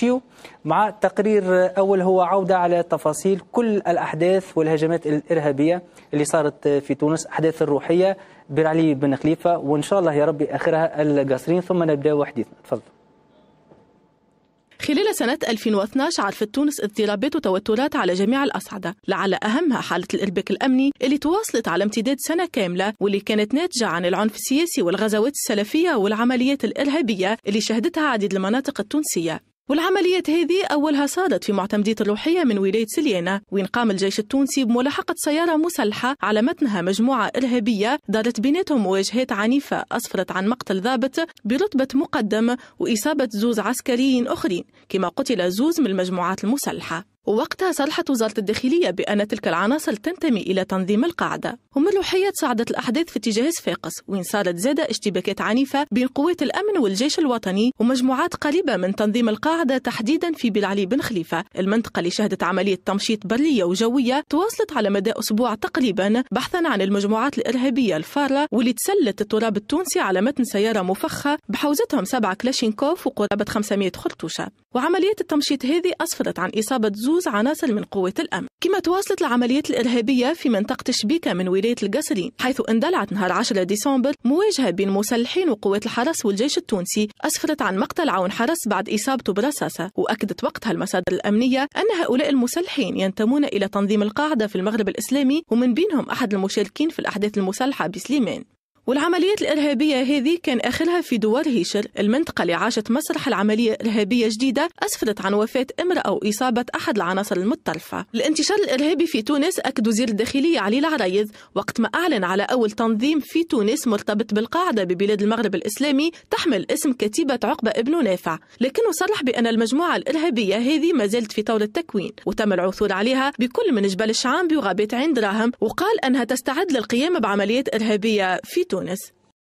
تشيو مع تقرير أول هو عودة على تفاصيل كل الأحداث والهجمات الإرهابية اللي صارت في تونس أحداث الروحية بير علي بن خليفة وإن شاء الله يا ربي آخرها القاصرين ثم نبدأ حديثنا تفضل خلال سنة 2012 عرفت تونس اضطرابات وتوترات على جميع الأصعدة لعل أهمها حالة الإرباك الأمني اللي تواصلت على امتداد سنة كاملة واللي كانت ناتجة عن العنف السياسي والغزوات السلفية والعمليات الإرهابية اللي شهدتها عديد المناطق التونسية والعملية هذه أولها صادت في معتمدية الروحية من ولاية سليانة وين قام الجيش التونسي بملاحقة سيارة مسلحة على متنها مجموعة إرهابية دارت بيناتهم مواجهات عنيفة أسفرت عن مقتل ضابط برتبة مقدم وإصابة زوز عسكريين آخرين كما قتل زوز من المجموعات المسلحة ووقتها صرحت وزارة الداخلية بأن تلك العناصر تنتمي إلى تنظيم القاعدة ومن روحية صعدت الأحداث في اتجاه صفاقس وين صارت زادة اشتباكات عنيفة بين قوات الأمن والجيش الوطني ومجموعات قريبة من تنظيم القاعدة تحديدا في بلعلي بن خليفة المنطقة اللي شهدت عملية تمشيط برية وجوية تواصلت على مدى أسبوع تقريبا بحثا عن المجموعات الإرهابية الفارة واللي تسلت التراب التونسي على متن سيارة مفخة بحوزتهم سبعة كلاشينكوف وقرابة 500 خرطوشة وعمليات التمشيط هذه أسفرت عن إصابة بجزوز عناصر من قوة الأمن كما تواصلت العمليات الإرهابية في منطقة شبيكة من ولاية القسرين حيث اندلعت نهار 10 ديسمبر مواجهة بين مسلحين وقوات الحرس والجيش التونسي أسفرت عن مقتل عون حرس بعد إصابته برصاصة وأكدت وقتها المصادر الأمنية أن هؤلاء المسلحين ينتمون إلى تنظيم القاعدة في المغرب الإسلامي ومن بينهم أحد المشاركين في الأحداث المسلحة بسليمان والعمليات الإرهابية هذه كان آخرها في دوار هيشر المنطقة اللي عاشت مسرح العملية الإرهابية جديدة أسفرت عن وفاة امرأة أو إصابة أحد العناصر المتطرفة الانتشار الإرهابي في تونس أكد وزير الداخلية علي العريض وقت ما أعلن على أول تنظيم في تونس مرتبط بالقاعدة ببلاد المغرب الإسلامي تحمل اسم كتيبة عقبة ابن نافع لكنه صرح بأن المجموعة الإرهابية هذه ما زالت في طور التكوين وتم العثور عليها بكل من جبل الشعام بوغابات عين دراهم وقال أنها تستعد للقيام بعمليات إرهابية في doing this.